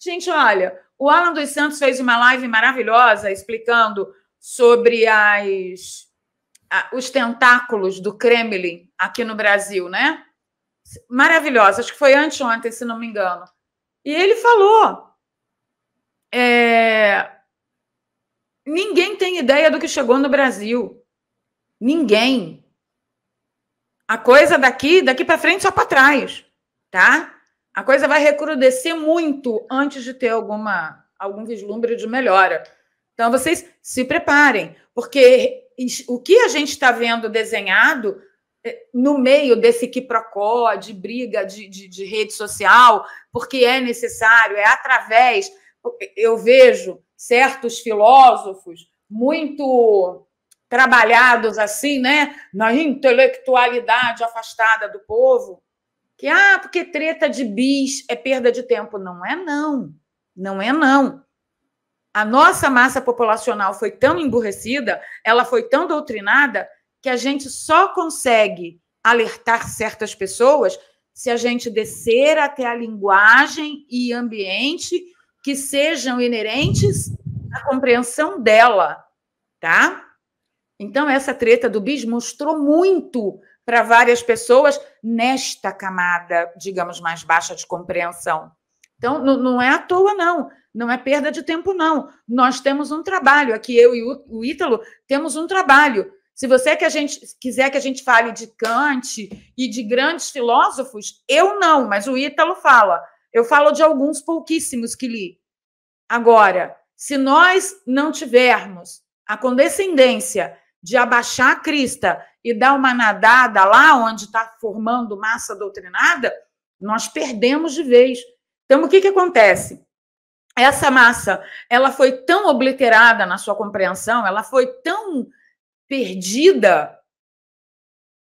Gente, olha, o Alan dos Santos fez uma live maravilhosa explicando sobre as, os tentáculos do Kremlin aqui no Brasil, né? Maravilhosa, acho que foi anteontem, se não me engano. E ele falou: é, ninguém tem ideia do que chegou no Brasil. Ninguém. A coisa daqui, daqui para frente, só para trás, tá? A coisa vai recrudescer muito antes de ter alguma, algum vislumbre de melhora. Então, vocês se preparem, porque o que a gente está vendo desenhado é, no meio desse quiprocó, de briga de, de, de rede social, porque é necessário, é através. Eu vejo certos filósofos muito trabalhados assim, né, na intelectualidade afastada do povo, que ah, porque treta de bis é perda de tempo. Não é não. Não é não. A nossa massa populacional foi tão emburrecida, ela foi tão doutrinada que a gente só consegue alertar certas pessoas se a gente descer até a linguagem e ambiente que sejam inerentes à compreensão dela, tá? Então essa treta do bis mostrou muito para várias pessoas nesta camada, digamos, mais baixa de compreensão. Então, não é à toa, não. Não é perda de tempo, não. Nós temos um trabalho. Aqui, eu e o Ítalo temos um trabalho. Se você que a gente, quiser que a gente fale de Kant e de grandes filósofos, eu não, mas o Ítalo fala. Eu falo de alguns pouquíssimos que li. Agora, se nós não tivermos a condescendência de abaixar a crista e dar uma nadada lá onde está formando massa doutrinada, nós perdemos de vez. Então, o que, que acontece? Essa massa, ela foi tão obliterada na sua compreensão, ela foi tão perdida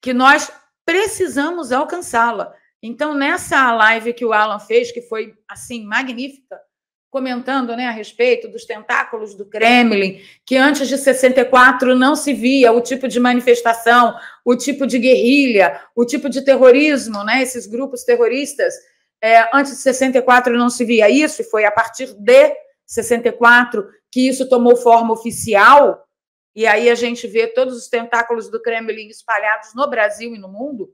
que nós precisamos alcançá-la. Então, nessa live que o Alan fez, que foi assim magnífica, comentando né, a respeito dos tentáculos do Kremlin, que antes de 64 não se via o tipo de manifestação, o tipo de guerrilha, o tipo de terrorismo, né, esses grupos terroristas, é, antes de 64 não se via isso, e foi a partir de 64 que isso tomou forma oficial, e aí a gente vê todos os tentáculos do Kremlin espalhados no Brasil e no mundo.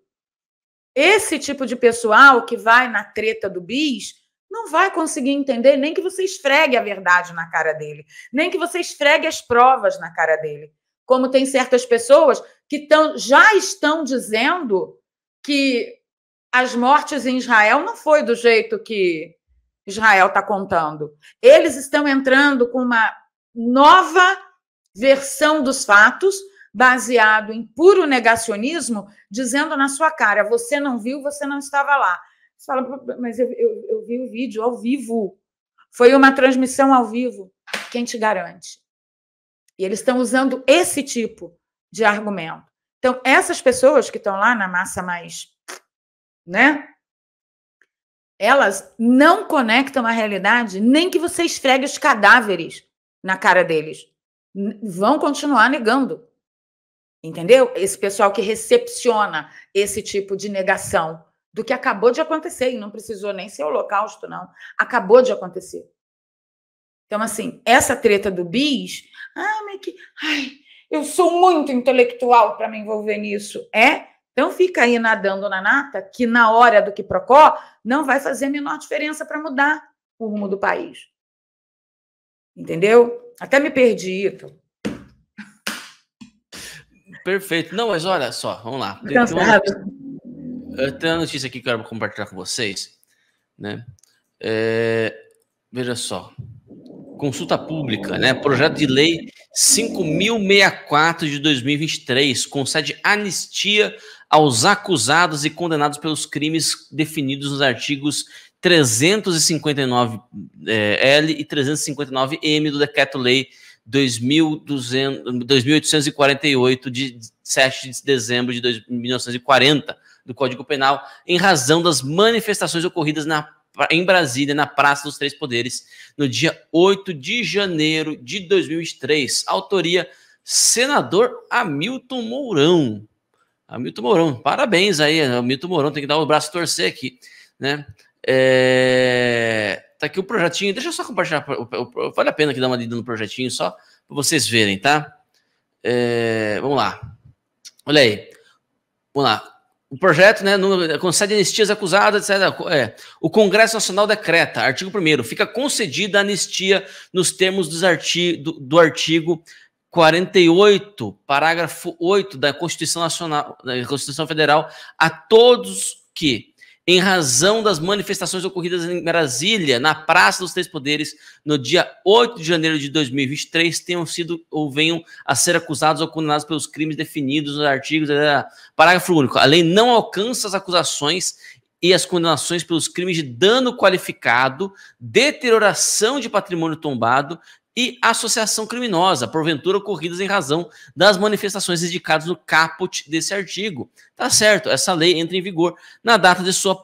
Esse tipo de pessoal que vai na treta do BIS não vai conseguir entender, nem que você esfregue a verdade na cara dele, nem que você esfregue as provas na cara dele. Como tem certas pessoas que tão, já estão dizendo que as mortes em Israel não foi do jeito que Israel está contando. Eles estão entrando com uma nova versão dos fatos, baseado em puro negacionismo, dizendo na sua cara: você não viu, você não estava lá. Você fala, mas eu, eu, eu vi o vídeo ao vivo. Foi uma transmissão ao vivo. Quem te garante? E eles estão usando esse tipo de argumento. Então, essas pessoas que estão lá na massa mais, né? Elas não conectam a realidade, nem que você esfregue os cadáveres na cara deles. Vão continuar negando. Entendeu? Esse pessoal que recepciona esse tipo de negação do que acabou de acontecer, e não precisou nem ser holocausto, não. Acabou de acontecer. Então, assim, essa treta do bis, ah, mas que. Ai, eu sou muito intelectual para me envolver nisso. É? Então fica aí nadando na nata, que na hora do que procó não vai fazer a menor diferença para mudar o rumo do país. Entendeu? Até me perdi, Ito. Perfeito. Não, mas olha só, vamos lá. Cansado. Uma... Eh, tem uma notícia aqui que eu quero compartilhar com vocês, né? É, veja só. Consulta pública, né? Projeto de lei 5064 de 2023 concede anistia aos acusados e condenados pelos crimes definidos nos artigos 359L e 359M eh, do Decreto-Lei 2848, de 7 de dezembro de 1940, do Código Penal em razão das manifestações ocorridas na, em Brasília, na Praça dos Três Poderes, no dia 8 de janeiro de 2003. Autoria: senador Hamilton Mourão. Hamilton Mourão, parabéns aí, Hamilton Mourão, tem que dar o braço torcer aqui, né? É... Tá aqui o projetinho, deixa eu só compartilhar, vale a pena que dá uma lida no projetinho só para vocês verem, tá? É... Vamos lá, olha aí, vamos lá. O projeto, né, concede anistias acusadas, etc. É, o Congresso Nacional decreta, artigo 1 fica concedida anistia nos termos dos artigo, do, do artigo 48, parágrafo 8 da Constituição Nacional, da Constituição Federal, a todos que em razão das manifestações ocorridas em Brasília, na Praça dos Três Poderes, no dia 8 de janeiro de 2023, tenham sido ou venham a ser acusados ou condenados pelos crimes definidos nos artigos. É, parágrafo único. A lei não alcança as acusações e as condenações pelos crimes de dano qualificado, deterioração de patrimônio tombado, e associação criminosa, porventura ocorridas em razão das manifestações indicadas no caput desse artigo. Tá certo, essa lei entra em vigor na data de sua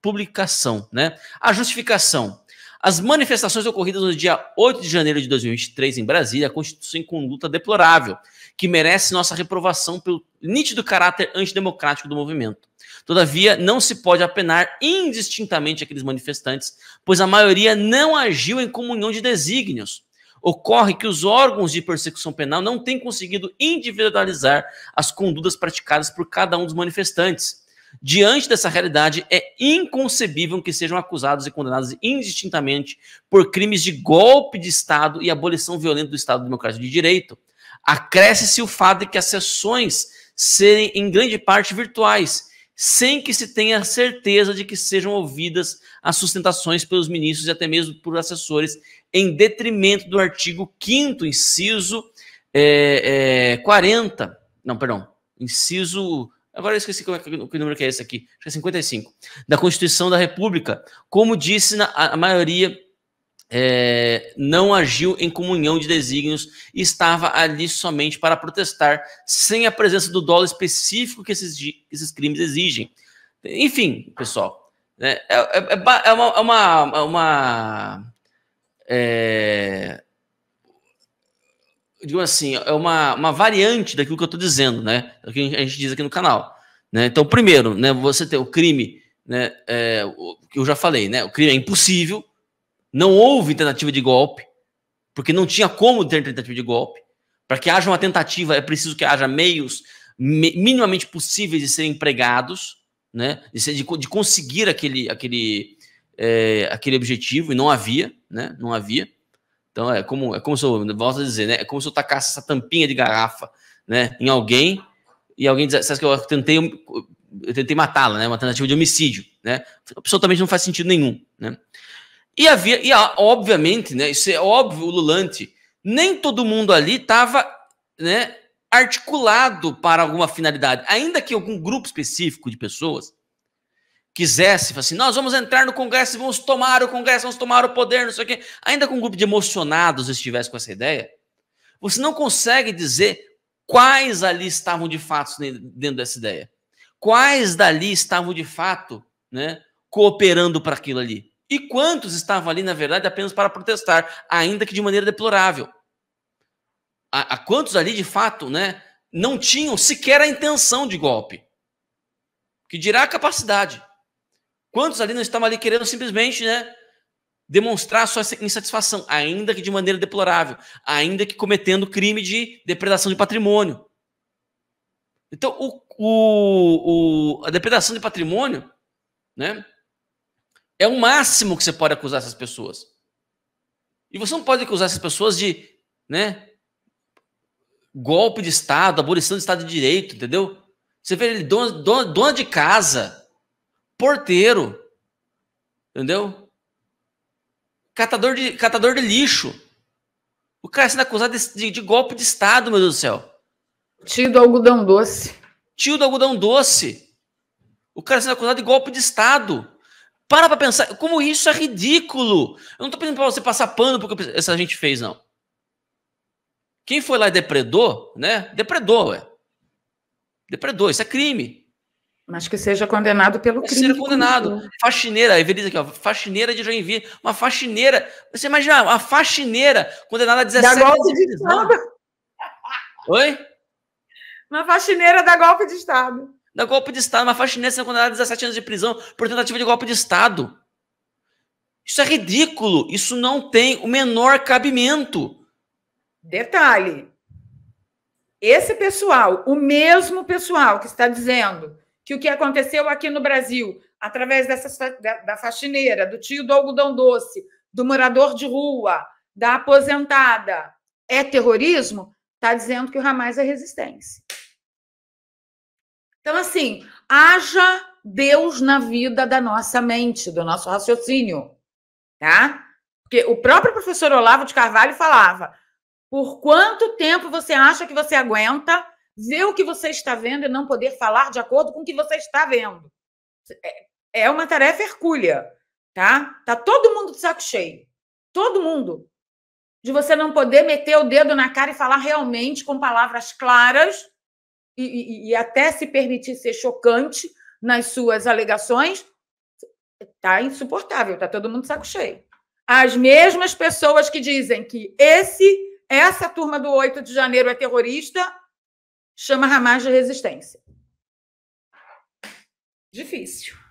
publicação, né? A justificação. As manifestações ocorridas no dia 8 de janeiro de 2023 em Brasília constituem conduta deplorável, que merece nossa reprovação pelo nítido caráter antidemocrático do movimento. Todavia, não se pode apenar indistintamente aqueles manifestantes, pois a maioria não agiu em comunhão de desígnios, ocorre que os órgãos de persecução penal não têm conseguido individualizar as condutas praticadas por cada um dos manifestantes. Diante dessa realidade, é inconcebível que sejam acusados e condenados indistintamente por crimes de golpe de Estado e abolição violenta do Estado Democrático de Direito. Acresce-se o fato de que as sessões serem, em grande parte, virtuais sem que se tenha certeza de que sejam ouvidas as sustentações pelos ministros e até mesmo por assessores, em detrimento do artigo 5, inciso é, é, 40. Não, perdão, inciso. Agora eu esqueci qual é, que número que é esse aqui, acho que é 55, da Constituição da República, como disse na, a maioria é, não agiu em comunhão de desígnios e estava ali somente para protestar, sem a presença do dólar específico que esses, esses crimes exigem. Enfim, pessoal, né, é, é, é, é uma. É uma, é uma digo assim, é uma, uma variante daquilo que eu estou dizendo, né? O que a gente diz aqui no canal. Né? Então, primeiro, né, você tem o crime, né, é, o, que eu já falei, né? O crime é impossível, não houve tentativa de golpe, porque não tinha como ter tentativa de golpe. Para que haja uma tentativa, é preciso que haja meios minimamente possíveis de serem empregados, né? de, ser, de, de conseguir aquele, aquele, é, aquele objetivo, e não havia, né? não havia. Então é como, é como se eu, volto a dizer, né? é como se eu tacasse essa tampinha de garrafa né? em alguém, e alguém dissesse sabe que eu tentei, eu tentei matá-la, né? uma tentativa de homicídio. Né? Absolutamente não faz sentido nenhum. Né? E havia, e obviamente, né, isso é óbvio, Lulante, nem todo mundo ali estava né, articulado para alguma finalidade. Ainda que algum grupo específico de pessoas quisesse, assim, nós vamos entrar no Congresso, vamos tomar o Congresso, vamos tomar o poder, não sei o quê. Ainda que um grupo de emocionados estivesse com essa ideia, você não consegue dizer quais ali estavam de fato dentro dessa ideia. Quais dali estavam de fato né, cooperando para aquilo ali. E quantos estavam ali, na verdade, apenas para protestar, ainda que de maneira deplorável? A, a quantos ali, de fato, né, não tinham sequer a intenção de golpe? Que dirá a capacidade? Quantos ali não estavam ali querendo simplesmente, né, demonstrar sua insatisfação, ainda que de maneira deplorável, ainda que cometendo crime de depredação de patrimônio? Então, o, o, o a depredação de patrimônio, né? É o máximo que você pode acusar essas pessoas. E você não pode acusar essas pessoas de, né, golpe de Estado, abolição do Estado de Direito, entendeu? Você vê ele dono, dona de casa, porteiro, entendeu? Catador de, catador de lixo. O cara sendo acusado de, de, de golpe de Estado, meu Deus do céu. Tio do algodão doce. Tio do algodão doce. O cara sendo acusado de golpe de Estado. Para para pensar como isso é ridículo. Eu não tô pedindo para você passar pano porque essa gente fez, não. Quem foi lá e depredou, né? Depredou, ué. Depredou, isso é crime. Mas que seja condenado pelo crime. Seja condenado. Faxineira, aí veriza aqui, ó, faxineira de Joinville. Uma faxineira. Você imagina, uma faxineira condenada a 17 anos. golpe de Estado. Oi? Uma faxineira da golpe de Estado. Da golpe de Estado. Uma faxineira sendo condenada a 17 anos de prisão por tentativa de golpe de Estado. Isso é ridículo. Isso não tem o menor cabimento. Detalhe: esse pessoal, o mesmo pessoal que está dizendo que o que aconteceu aqui no Brasil, através dessa, da, da faxineira, do tio do algodão doce, do morador de rua, da aposentada, é terrorismo, está dizendo que o Ramais é resistência. Então, assim, haja Deus na vida da nossa mente, do nosso raciocínio, tá? Porque o próprio professor Olavo de Carvalho falava: por quanto tempo você acha que você aguenta ver o que você está vendo e não poder falar de acordo com o que você está vendo? É, é uma tarefa hercúlea, tá? Tá todo mundo de saco cheio. Todo mundo. De você não poder meter o dedo na cara e falar realmente com palavras claras e, e, até se permitir ser chocante nas suas alegações, tá insuportável, tá todo mundo saco cheio. As mesmas pessoas que dizem que esse essa turma do 8 de janeiro é terrorista, chama Hamas de resistência. Difícil.